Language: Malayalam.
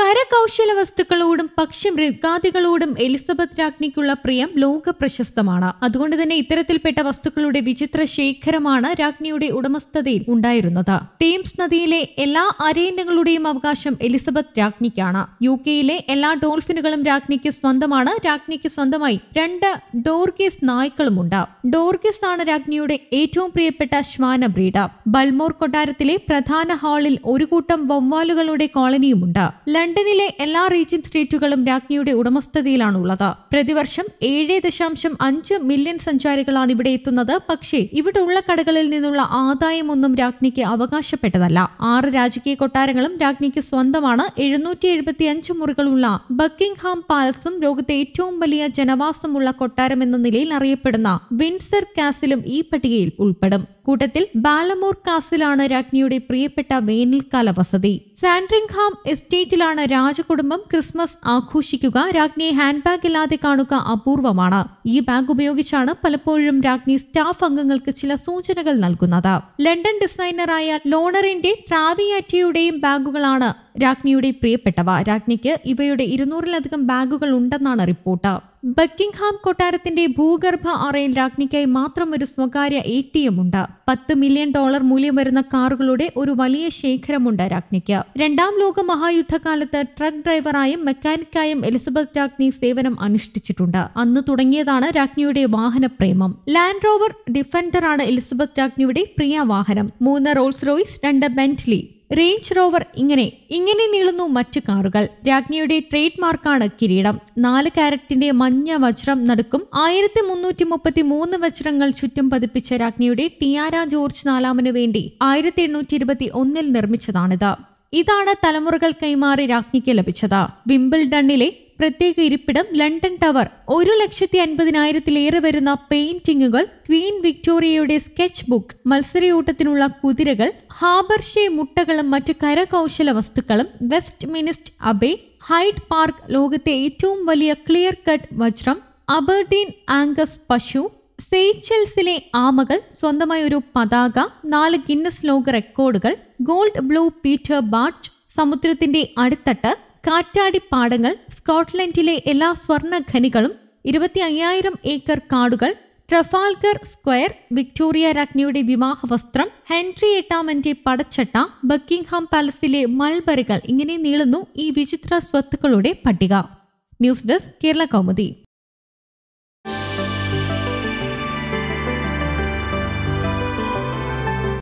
കരകൗശല വസ്തുക്കളോടും പക്ഷി മൃഗാദികളോടും എലിസബത്ത് രാജ്ഞിക്കുള്ള പ്രിയം ലോക പ്രശസ്തമാണ് അതുകൊണ്ട് തന്നെ ഇത്തരത്തിൽപ്പെട്ട വസ്തുക്കളുടെ വിചിത്ര ശേഖരമാണ് രാജ്ഞിയുടെ ഉടമസ്ഥതയിൽ ഉണ്ടായിരുന്നത് തേംസ് നദിയിലെ എല്ലാ അരയന്യങ്ങളുടെയും അവകാശം എലിസബത്ത് രാജ്ഞിക്കാണ് യു കെയിലെ എല്ലാ ഡോൾഫിനുകളും രാജ്ഞിക്ക് സ്വന്തമാണ് രാജ്ഞിക്ക് സ്വന്തമായി രണ്ട് ഡോർഗിസ് ഉണ്ട് ഡോർഗിസ് ആണ് രാജ്ഞിയുടെ ഏറ്റവും പ്രിയപ്പെട്ട ശ്വാന ബ്രീഡ് ബൽമോർ കൊട്ടാരത്തിലെ പ്രധാന ഹാളിൽ ഒരു കൂട്ടം വവ്വാലുകളുടെ കോളനിയുമുണ്ട് ലണ്ടനിലെ എല്ലാ റീജിയൻ സ്റ്റേറ്റുകളും രാജ്ഞിയുടെ ഉടമസ്ഥതയിലാണുള്ളത് പ്രതിവർഷം ഏഴ് ദശാംശം അഞ്ച് മില്യൺ സഞ്ചാരികളാണ് ഇവിടെ എത്തുന്നത് പക്ഷേ ഇവിടെ ഉള്ള കടകളിൽ നിന്നുള്ള ആദായമൊന്നും രാജ്ഞിക്ക് അവകാശപ്പെട്ടതല്ല ആറ് രാജകീയ കൊട്ടാരങ്ങളും രാജ്ഞിക്ക് സ്വന്തമാണ് എഴുന്നൂറ്റി എഴുപത്തി അഞ്ച് മുറികളുള്ള ബക്കിംഗ്ഹാം പാലസും ലോകത്തെ ഏറ്റവും വലിയ ജനവാസമുള്ള കൊട്ടാരം എന്ന നിലയിൽ അറിയപ്പെടുന്ന വിൻസർ കാസിലും ഈ പട്ടികയിൽ ഉൾപ്പെടും കൂട്ടത്തിൽ ബാലമോർ കാസിലാണ് രാജ്ഞിയുടെ പ്രിയപ്പെട്ട വേനൽക്കാല വസതി സാൻഡ്രിംഗ്ഹാം എസ്റ്റേറ്റിലാണ് രാജകുടുംബം ക്രിസ്മസ് ആഘോഷിക്കുക രാജ്ഞിയെ ഹാൻഡ് ബാഗ് ഇല്ലാതെ കാണുക അപൂർവമാണ് ഈ ബാഗ് ഉപയോഗിച്ചാണ് പലപ്പോഴും രാജ്ഞി സ്റ്റാഫ് അംഗങ്ങൾക്ക് ചില സൂചനകൾ നൽകുന്നത് ലണ്ടൻ ഡിസൈനറായ ലോണറിന്റെ ട്രാവിയാറ്റിയുടെയും ബാഗുകളാണ് രാജ്ഞിയുടെ പ്രിയപ്പെട്ടവ രാജ്ഞിക്ക് ഇവയുടെ ഇരുന്നൂറിലധികം ബാഗുകൾ ഉണ്ടെന്നാണ് റിപ്പോർട്ട് ബക്കിംഗ്ഹാം കൊട്ടാരത്തിന്റെ ഭൂഗർഭ അറയിൽ രാജ്ഞിക്കായി മാത്രം ഒരു സ്വകാര്യ എ ടി എം ഉണ്ട് പത്ത് മില്യൺ ഡോളർ മൂല്യം വരുന്ന കാറുകളുടെ ഒരു വലിയ ശേഖരമുണ്ട് രാജ്ഞിക്ക് രണ്ടാം ലോക മഹായുദ്ധകാലത്ത് ട്രക്ക് ഡ്രൈവറായും മെക്കാനിക്കായും എലിസബത്ത് രാജ്ഞി സേവനം അനുഷ്ഠിച്ചിട്ടുണ്ട് അന്ന് തുടങ്ങിയതാണ് രാജ്ഞിയുടെ വാഹന പ്രേമം ലാൻഡ് റോവർ ഡിഫൻഡറാണ് എലിസബത്ത് രാജ്ഞിയുടെ പ്രിയ വാഹനം മൂന്ന് റോൾസ് റോയ്സ് രണ്ട് ബെന്റ്ലി റേഞ്ച് റോവർ ഇങ്ങനെ ഇങ്ങനെ നീളുന്നു മറ്റു കാറുകൾ രാജ്ഞിയുടെ ട്രേഡ് മാർക്കാണ് കിരീടം നാല് കാരറ്റിന്റെ മഞ്ഞ വജ്രം നടുക്കും ആയിരത്തി മുന്നൂറ്റി മുപ്പത്തി മൂന്ന് വജ്രങ്ങൾ ചുറ്റും പതിപ്പിച്ച രാജ്ഞിയുടെ ടിയാര ജോർജ് നാലാമനു വേണ്ടി ആയിരത്തി എണ്ണൂറ്റി ഇരുപത്തി ഒന്നിൽ നിർമ്മിച്ചതാണിത് ഇതാണ് തലമുറകൾ കൈമാറി രാജ്ഞിക്ക് ലഭിച്ചത് വിംബിൾഡണിലെ പ്രത്യേക ഇരിപ്പിടം ലണ്ടൻ ടവർ ഒരു ലക്ഷത്തി അൻപതിനായിരത്തിലേറെ വരുന്ന പെയിന്റിങ്ങുകൾ ക്വീൻ വിക്ടോറിയയുടെ സ്കെച്ച് ബുക്ക് മത്സരയോട്ടത്തിനുള്ള കുതിരകൾ ഹാബർഷെ മുട്ടകളും മറ്റ് കരകൗശല വസ്തുക്കളും Westminster Abbey Hyde Park ലോകത്തെ ഏറ്റവും വലിയ ക്ലിയർ കട്ട് വജ്രം അബർഡീൻ ആംഗസ് പശു സെയ്ച്ചൽസിലെ ആമകൾ സ്വന്തമായ ഒരു പതാക നാല് ഗിന്നസ് ലോക റെക്കോർഡുകൾ ഗോൾഡ് ബ്ലൂ പീറ്റർ ബാർച്ച് സമുദ്രത്തിന്റെ അടിത്തട്ട് കാറ്റാടിപ്പാടങ്ങൾ സ്കോട്ട്ലൻഡിലെ എല്ലാ സ്വർണ്ണ ഖനികളും ഇരുപത്തി അയ്യായിരം ഏക്കർ കാടുകൾ ട്രഫാൽഗർ സ്ക്വയർ വിക്ടോറിയ രാജ്ഞിയുടെ വിവാഹ വസ്ത്രം ഹെൻറി എട്ടാമന്റെ പടച്ചട്ട ബക്കിംഗ്ഹാം പാലസിലെ മൾബറികൾ ഇങ്ങനെ നീളുന്നു ഈ വിചിത്ര സ്വത്തുക്കളുടെ പട്ടിക ന്യൂസ് ഡെസ്ക് കേരള കൗമുദി